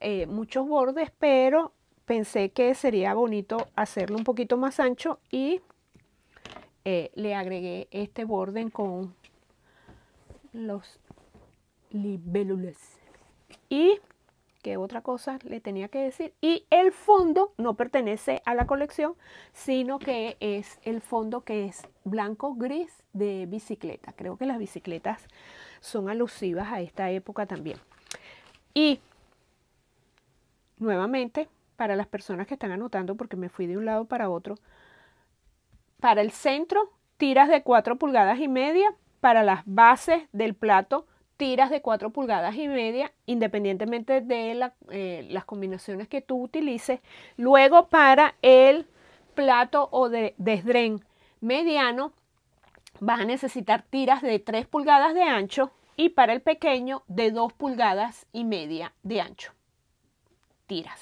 eh, muchos bordes, pero pensé que sería bonito hacerlo un poquito más ancho y eh, le agregué este borde con los libélulas. Y qué otra cosa le tenía que decir. Y el fondo no pertenece a la colección, sino que es el fondo que es blanco gris de bicicleta. Creo que las bicicletas son alusivas a esta época también. Y nuevamente, para las personas que están anotando, porque me fui de un lado para otro, para el centro, tiras de 4 pulgadas y media. Para las bases del plato, tiras de 4 pulgadas y media, independientemente de eh, las combinaciones que tú utilices. Luego, para el plato o de desdren mediano, vas a necesitar tiras de 3 pulgadas de ancho y para el pequeño de 2 pulgadas y media de ancho. Tiras.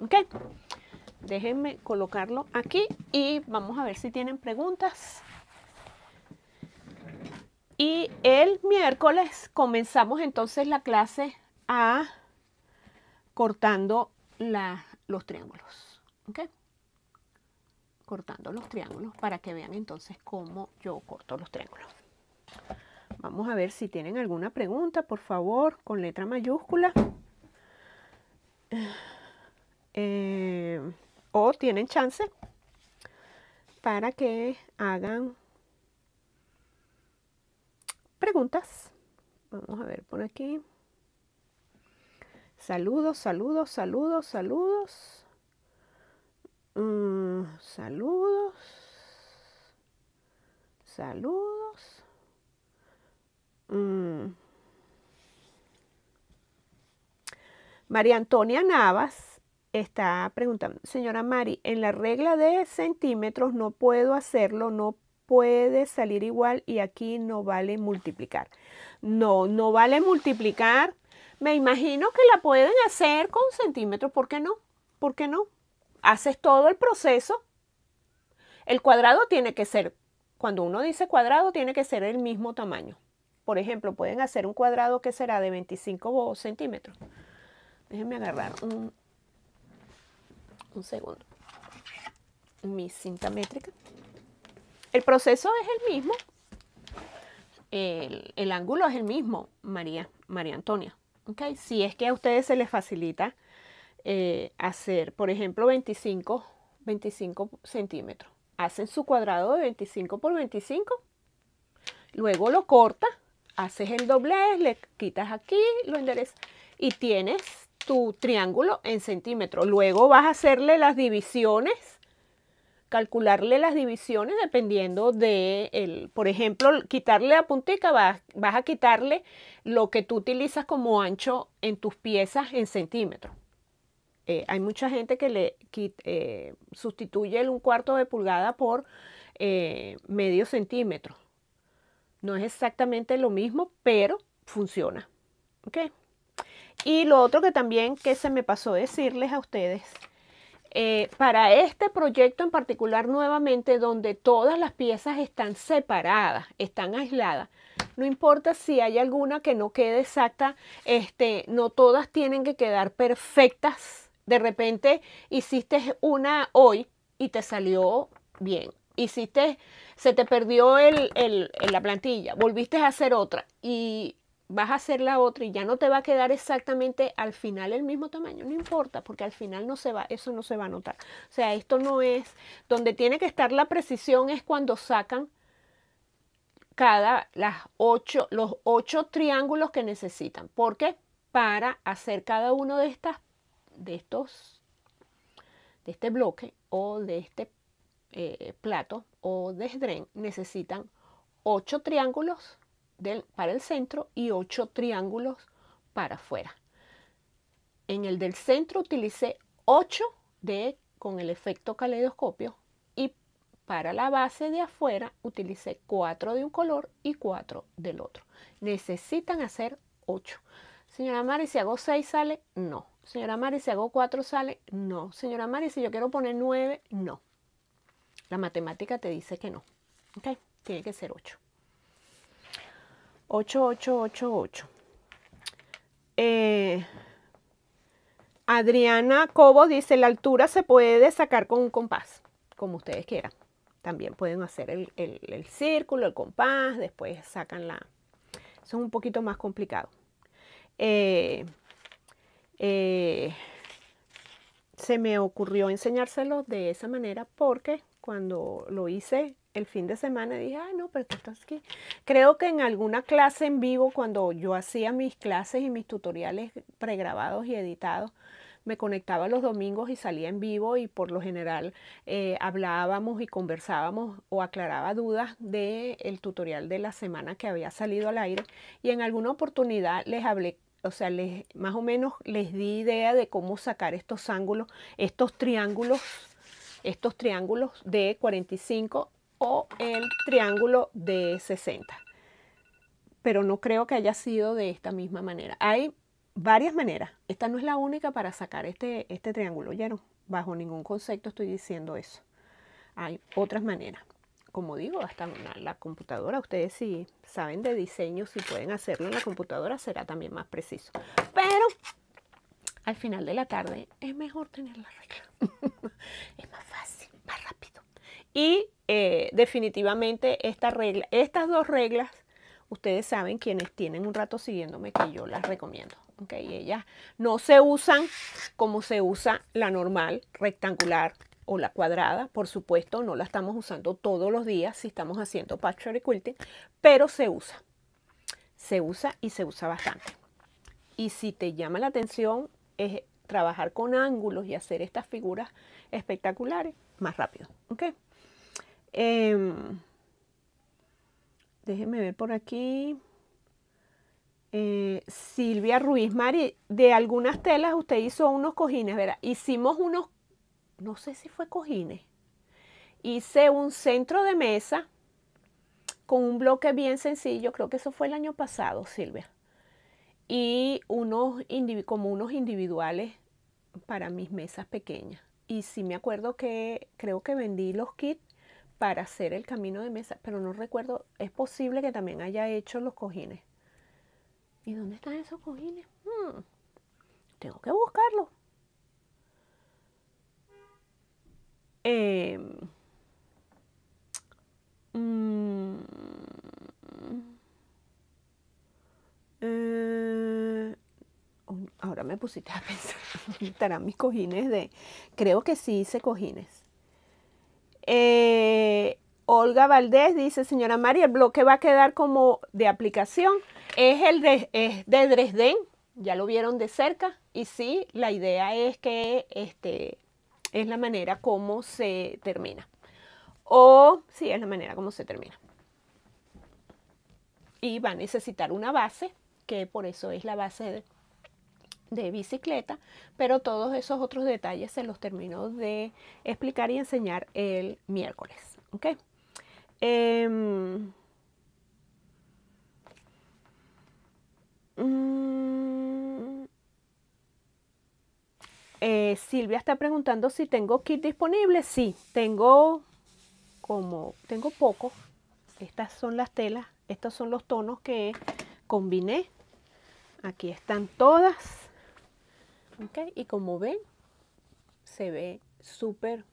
¿Ok? Déjenme colocarlo aquí y vamos a ver si tienen preguntas. Y el miércoles comenzamos entonces la clase a cortando los triángulos. ¿ok? Cortando los triángulos para que vean entonces cómo yo corto los triángulos. Vamos a ver si tienen alguna pregunta, por favor, con letra mayúscula. Eh, o tienen chance para que hagan preguntas. Vamos a ver por aquí. Saludos, saludos, saludos, saludos. Mm, saludos. Saludos. Mm. María Antonia Navas está preguntando, señora Mari, en la regla de centímetros no puedo hacerlo, no puede salir igual y aquí no vale multiplicar. No, no vale multiplicar. Me imagino que la pueden hacer con centímetros, ¿por qué no? ¿Por qué no? Haces todo el proceso. El cuadrado tiene que ser, cuando uno dice cuadrado, tiene que ser el mismo tamaño. Por ejemplo, pueden hacer un cuadrado que será de 25 centímetros. Déjenme agarrar un, un segundo, mi cinta métrica. El proceso es el mismo, el, ángulo es el mismo, María, María Antonia. Okay. Si es que a ustedes se les facilita eh, hacer, por ejemplo, 25, 25 centímetros. Hacen su cuadrado de 25 por 25, luego lo corta. haces el doblez, le quitas aquí, lo enderezas y tienes triángulo en centímetros. Luego vas a hacerle las divisiones, calcularle las divisiones dependiendo de, el, por ejemplo, quitarle la puntica, vas, a quitarle lo que tú utilizas como ancho en tus piezas en centímetros. Eh, hay mucha gente que le eh, sustituye el un cuarto de pulgada por eh, medio centímetro. No es exactamente lo mismo, pero funciona. Y lo otro que también que se me pasó decirles a ustedes, eh, para este proyecto en particular nuevamente, donde todas las piezas están separadas, están aisladas, no importa si hay alguna que no quede exacta, este, no todas tienen que quedar perfectas. De repente hiciste una hoy y te salió bien. Hiciste, se te perdió la plantilla, volviste a hacer otra y vas a hacer la otra y ya no te va a quedar exactamente al final el mismo tamaño, no importa, porque al final no se va, eso no se va a notar. O sea, esto no es donde tiene que estar la precisión es cuando sacan cada las ocho, los ocho triángulos que necesitan, porque para hacer cada uno de estas de estos de este bloque o de este eh, plato o de tren necesitan ocho triángulos para el centro y 8 triángulos para afuera. En el del centro utilicé 8 de, con el efecto caleidoscopio y para la base de afuera utilicé 4 de un color y 4 del otro. Necesitan hacer 8. Señora Mari, si hago 6 sale, no. Señora Mari, si hago 4 sale, no. Señora Mari, si yo quiero poner 9, no. La matemática te dice que no. Tiene que ser 8. 8888. Eh, Adriana Cobo dice, la altura se puede sacar con un compás, como ustedes quieran. También pueden hacer el, círculo, el compás, después sacan la... Eso es un poquito más complicado. Eh, eh, se me ocurrió enseñárselo de esa manera porque cuando lo hice el fin de semana dije, ay no, pero tú estás aquí. Creo que en alguna clase en vivo, cuando yo hacía mis clases y mis tutoriales pregrabados y editados, me conectaba los domingos y salía en vivo y por lo general eh, hablábamos y conversábamos o aclaraba dudas del el tutorial de la semana que había salido al aire. Y en alguna oportunidad les hablé o sea, les, más o menos les di idea de cómo sacar estos ángulos, estos triángulos, estos triángulos de 45 o el triángulo de 60. Pero no creo que haya sido de esta misma manera. Hay varias maneras. Esta no es la única para sacar este, este triángulo, no Bajo ningún concepto estoy diciendo eso. Hay otras maneras. Como digo, hasta la, la computadora, ustedes si saben de diseño, si pueden hacerlo en la computadora, será también más preciso. Pero al final de la tarde es mejor tener la regla. es más fácil. Y eh, definitivamente esta regla, estas dos reglas, ustedes saben quienes tienen un rato siguiéndome que yo las recomiendo. Okay, ellas no se usan como se usa la normal, rectangular o la cuadrada. Por supuesto, no la estamos usando todos los días si estamos haciendo patchwork quilting, pero se usa. Se usa y se usa bastante. Y si te llama la atención es trabajar con ángulos y hacer estas figuras espectaculares más rápido. Em, déjeme ver por aquí. Eh, Silvia Ruiz Mari, de algunas telas usted hizo unos cojines, ¿verdad? Hicimos unos, no sé si fue cojines. Hice un centro de mesa con un bloque bien sencillo, creo que eso fue el año pasado, Silvia. Y unos como unos individuales para mis mesas pequeñas. Y sí me acuerdo que creo que vendí los kits para hacer el camino de mesa, pero no recuerdo, es posible que también haya hecho los cojines. ¿Y dónde están esos cojines? Hmm. tengo que buscarlos. Em, mm, eh, ahora me pusiste a pensar, estarán mis cojines de... Creo que sí hice cojines eh, Olga Valdés dice, señora María, el bloque va a quedar como de aplicación. Es el de, Dresden, ya lo vieron de cerca. Y sí, la idea es que este, es la manera como se termina. O sí, es la manera como se termina. Y va a necesitar una base, que por eso es la base de de bicicleta, pero todos esos otros detalles se los termino de explicar y enseñar el miércoles. ok. Em, mm, eh, Silvia está preguntando si tengo kit disponible. Sí, tengo como tengo poco. Estas son las telas, estos son los tonos que combiné. Aquí están todas y como ven, se ve súper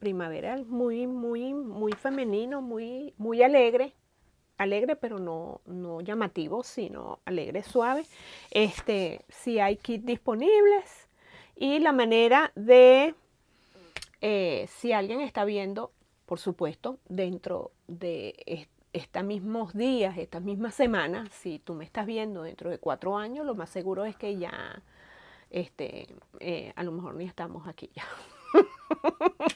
primaveral, muy, muy, muy femenino, muy, muy alegre, alegre pero no, no llamativo, sino alegre, suave. Este, si hay kits disponibles y la manera de, eh, si alguien está viendo, por supuesto, dentro de estos mismos días, estas mismas semanas, si tú me estás viendo dentro de cuatro años, lo más seguro es que ya este, eh, a lo mejor ni estamos aquí ya.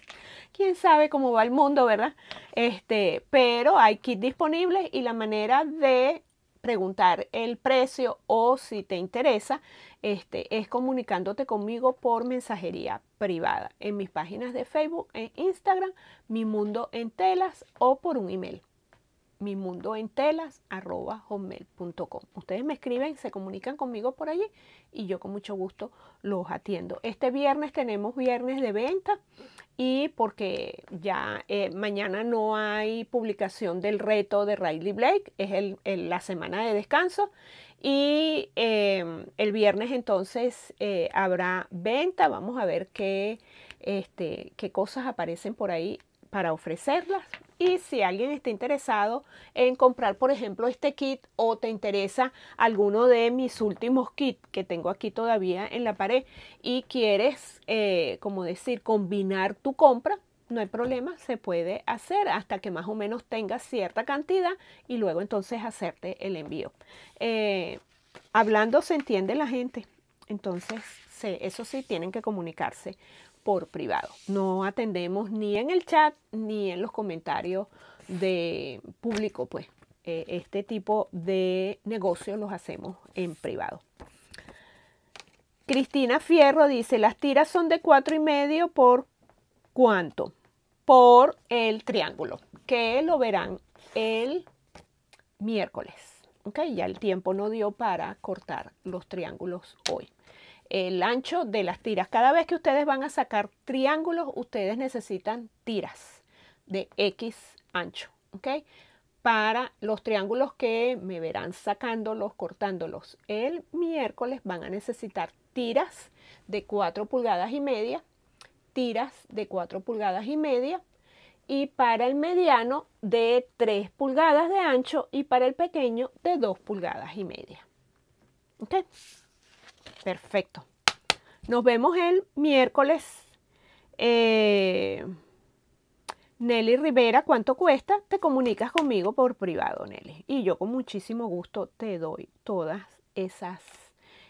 Quién sabe cómo va el mundo, ¿verdad? Este, pero hay kits disponibles y la manera de preguntar el precio o si te interesa, este, es comunicándote conmigo por mensajería privada en mis páginas de Facebook, en Instagram, Mi Mundo en Telas o por un email mi mundo en telas Ustedes me escriben, se comunican conmigo por allí y yo con mucho gusto los atiendo. Este viernes tenemos viernes de venta y porque ya eh, mañana no hay publicación del reto de Riley Blake, es la semana de descanso y em, el viernes entonces eh, habrá venta, vamos a ver qué, este, qué cosas aparecen por ahí para ofrecerlas y si alguien está interesado en comprar, por ejemplo, este kit o te interesa alguno de mis últimos kits que tengo aquí todavía en la pared y quieres, eh, como decir, combinar tu compra, no hay problema, se puede hacer hasta que más o menos tengas cierta cantidad y luego entonces hacerte el envío. Eh, hablando se entiende la gente, entonces eso sí tienen que comunicarse privado. No atendemos ni en el chat ni en los comentarios de público, pues. Eh, este tipo de negocios los hacemos en privado. Cristina Fierro dice, las tiras son de cuatro y medio por cuánto? Por el triángulo, que lo verán el miércoles. Ok, ya el tiempo no dio para cortar los triángulos hoy el ancho de las tiras. Cada vez que ustedes van a sacar triángulos, ustedes necesitan tiras de X ancho, ¿ok? Para los triángulos que me verán sacándolos, cortándolos el miércoles, van a necesitar tiras de 4 pulgadas y media, tiras de 4 pulgadas y media, y para el mediano de 3 pulgadas de ancho y para el pequeño de 2 pulgadas y media. ¿ok? Perfecto. Nos vemos el miércoles. Eh, Nelly Rivera, ¿cuánto cuesta? Te comunicas conmigo por privado, Nelly. Y yo con muchísimo gusto te doy todas esas,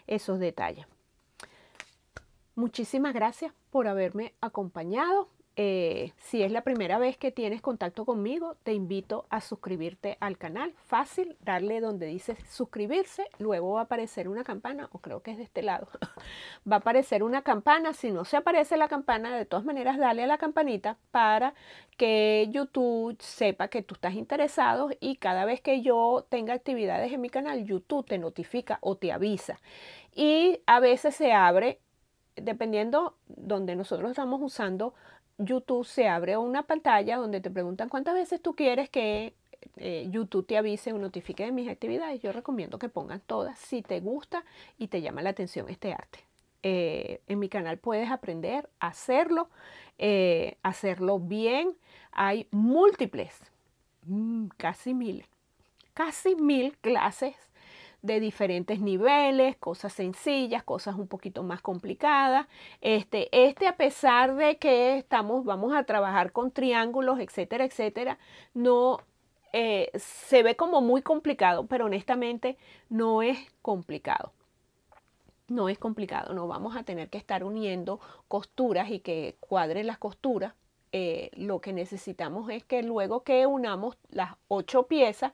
esos detalles. Muchísimas gracias por haberme acompañado. Eh, si es la primera vez que tienes contacto conmigo, te invito a suscribirte al canal. Fácil, darle donde dice suscribirse, luego va a aparecer una campana, o creo que es de este lado, va a aparecer una campana. Si no se aparece la campana, de todas maneras, dale a la campanita para que YouTube sepa que tú estás interesado y cada vez que yo tenga actividades en mi canal, YouTube te notifica o te avisa. Y a veces se abre, dependiendo donde nosotros estamos usando YouTube se abre una pantalla donde te preguntan cuántas veces tú quieres que eh, YouTube te avise o notifique de mis actividades. Yo recomiendo que pongan todas si te gusta y te llama la atención este arte. Eh, en mi canal puedes aprender a hacerlo, eh, hacerlo bien. Hay múltiples, mm, casi mil, casi mil clases de diferentes niveles, cosas sencillas, cosas un poquito más complicadas. Este, este a pesar de que estamos, vamos a trabajar con triángulos, etcétera, etcétera, no eh, se ve como muy complicado, pero honestamente no es complicado no es complicado, no vamos a tener que estar uniendo costuras y que cuadren las costuras. Eh, lo que necesitamos es que luego que unamos las ocho piezas,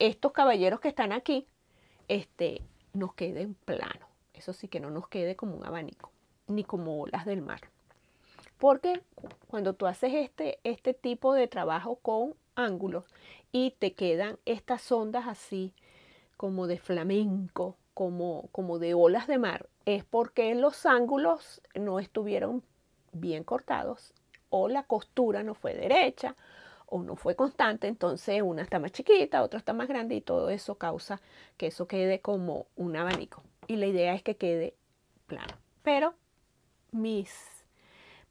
estos caballeros que están aquí este, nos quede en plano. Eso sí que no nos quede como un abanico, ni como olas del mar. Porque cuando tú haces este, este tipo de trabajo con ángulos y te quedan estas ondas así como de flamenco, como, como de olas de mar, es porque los ángulos no estuvieron bien cortados o la costura no fue derecha o no fue constante, entonces una está más chiquita, otra está más grande y todo eso causa que eso quede como un abanico. Y la idea es que quede plano. Pero mis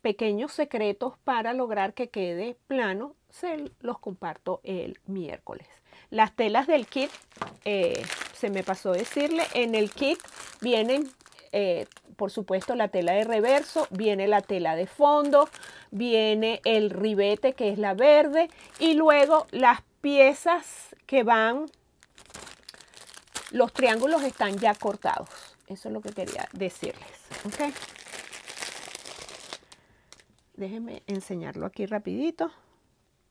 pequeños secretos para lograr que quede plano se los comparto el miércoles. Las telas del kit, eh, se me pasó decirle, en el kit vienen eh, por supuesto, la tela de reverso, viene la tela de fondo, viene el ribete que es la verde y luego las piezas que van, los triángulos están ya cortados. Eso es lo que quería decirles. ¿okay? Déjenme enseñarlo aquí rapidito.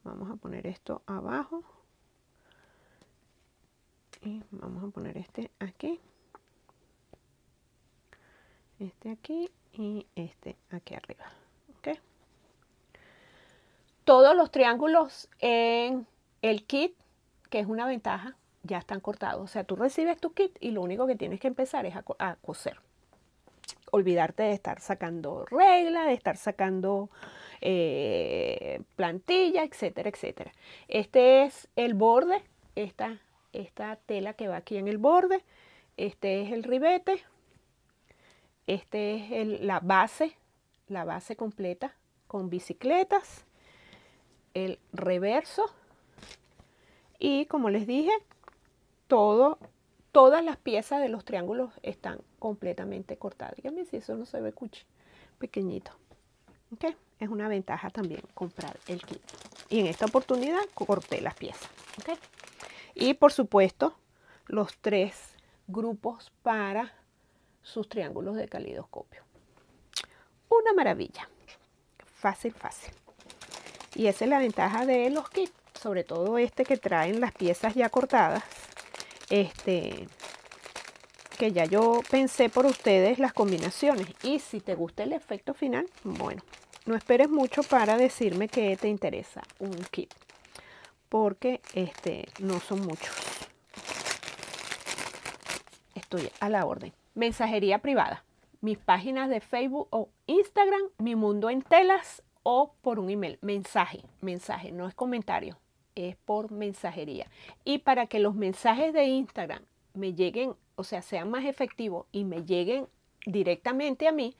Vamos a poner esto abajo. Y vamos a poner este aquí este aquí y este aquí arriba. Todos los triángulos en el kit, que es una ventaja, ya están cortados. O sea, tú recibes tu kit y lo único que tienes que empezar es a, coser. Olvidarte de estar sacando regla, de estar sacando eh, plantilla, etcétera, etcétera. Este es el borde, esta, esta tela que va aquí en el borde. Este es el ribete, este es la base, la base completa con bicicletas, el reverso y como les dije, todo, todas las piezas de los triángulos están completamente cortadas. Díganme si eso no se ve cuchi, pequeñito. ¿Okay? Es una ventaja también comprar el kit. Y en esta oportunidad corté las piezas. Y por supuesto, los tres grupos para sus triángulos de calidoscopio. Una maravilla. Fácil, fácil. Y esa es la ventaja de los kits, sobre todo este que traen las piezas ya cortadas. Este que ya yo pensé por ustedes las combinaciones y si te gusta el efecto final, bueno, no esperes mucho para decirme que te interesa un kit, porque este no son muchos. Estoy a la orden mensajería privada, mis páginas de Facebook o Instagram, mi mundo en telas o por un email. Mensaje, mensaje, no es comentario, es por mensajería. Y para que los mensajes de Instagram me lleguen, o sea, sean más efectivos y me lleguen directamente a mí,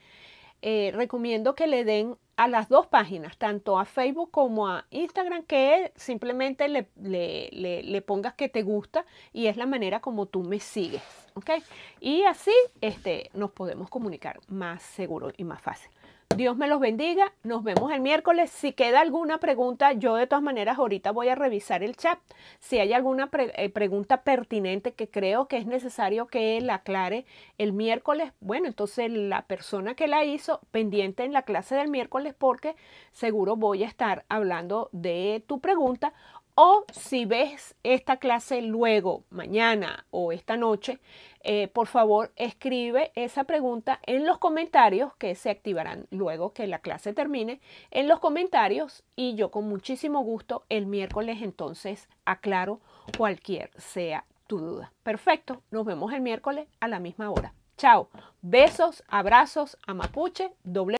eh, recomiendo que le den a las dos páginas, tanto a Facebook como a Instagram, que simplemente le, pongas que te gusta y es la manera como tú me sigues. ¿ok? Y así este, nos podemos comunicar más seguro y más fácil. Dios me los bendiga. Nos vemos el miércoles. Si queda alguna pregunta, yo de todas maneras ahorita voy a revisar el chat. Si hay alguna eh, pregunta pertinente que creo que es necesario que él aclare el miércoles, bueno, entonces la persona que la hizo, pendiente en la clase del miércoles porque seguro voy a estar hablando de tu pregunta o si ves esta clase luego, mañana o esta noche, eh, por favor escribe esa pregunta en los comentarios que se activarán luego que la clase termine, en los comentarios y yo con muchísimo gusto el miércoles entonces aclaro cualquier sea tu duda. Perfecto, nos vemos el miércoles a la misma hora. Chao, besos, abrazos a Mapuche, doble.